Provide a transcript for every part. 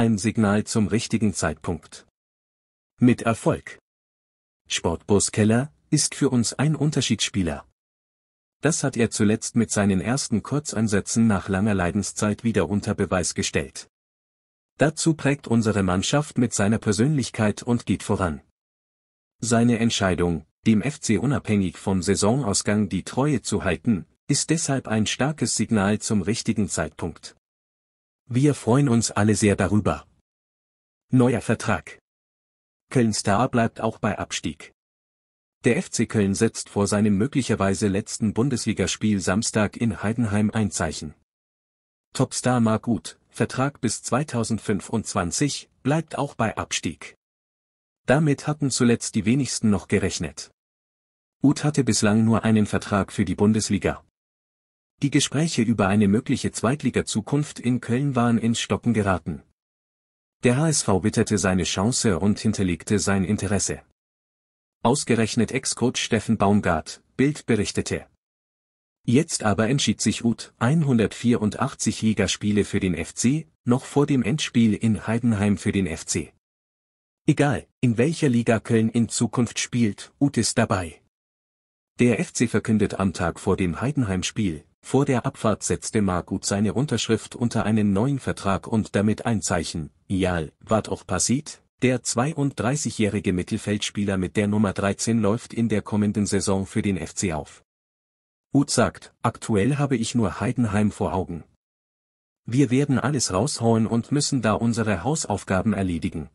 Ein Signal zum richtigen Zeitpunkt. Mit Erfolg. Sportbus Keller ist für uns ein Unterschiedsspieler. Das hat er zuletzt mit seinen ersten Kurzeinsätzen nach langer Leidenszeit wieder unter Beweis gestellt. Dazu prägt unsere Mannschaft mit seiner Persönlichkeit und geht voran. Seine Entscheidung, dem FC unabhängig vom Saisonausgang die Treue zu halten, ist deshalb ein starkes Signal zum richtigen Zeitpunkt. Wir freuen uns alle sehr darüber. Neuer Vertrag. Köln Star bleibt auch bei Abstieg. Der FC Köln setzt vor seinem möglicherweise letzten Bundesligaspiel Samstag in Heidenheim ein Zeichen. Topstar Marc Gut, Vertrag bis 2025, bleibt auch bei Abstieg. Damit hatten zuletzt die wenigsten noch gerechnet. Uth hatte bislang nur einen Vertrag für die Bundesliga. Die Gespräche über eine mögliche Zweitliga-Zukunft in Köln waren ins Stocken geraten. Der HSV witterte seine Chance und hinterlegte sein Interesse. Ausgerechnet Ex-Coach Steffen Baumgart, Bild berichtete. Jetzt aber entschied sich Uth 184 Ligaspiele für den FC, noch vor dem Endspiel in Heidenheim für den FC. Egal, in welcher Liga Köln in Zukunft spielt, Uth ist dabei. Der FC verkündet am Tag vor dem Heidenheim-Spiel, vor der Abfahrt setzte Margut seine Unterschrift unter einen neuen Vertrag und damit ein Zeichen, Ial, wart auch passiert, der 32-jährige Mittelfeldspieler mit der Nummer 13 läuft in der kommenden Saison für den FC auf. Uth sagt, aktuell habe ich nur Heidenheim vor Augen. Wir werden alles raushauen und müssen da unsere Hausaufgaben erledigen.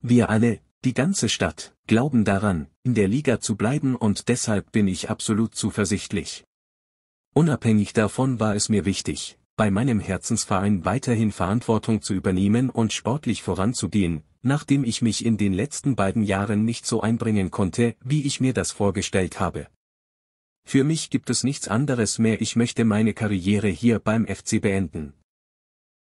Wir alle, die ganze Stadt, glauben daran, in der Liga zu bleiben und deshalb bin ich absolut zuversichtlich. Unabhängig davon war es mir wichtig, bei meinem Herzensverein weiterhin Verantwortung zu übernehmen und sportlich voranzugehen, nachdem ich mich in den letzten beiden Jahren nicht so einbringen konnte, wie ich mir das vorgestellt habe. Für mich gibt es nichts anderes mehr, ich möchte meine Karriere hier beim FC beenden.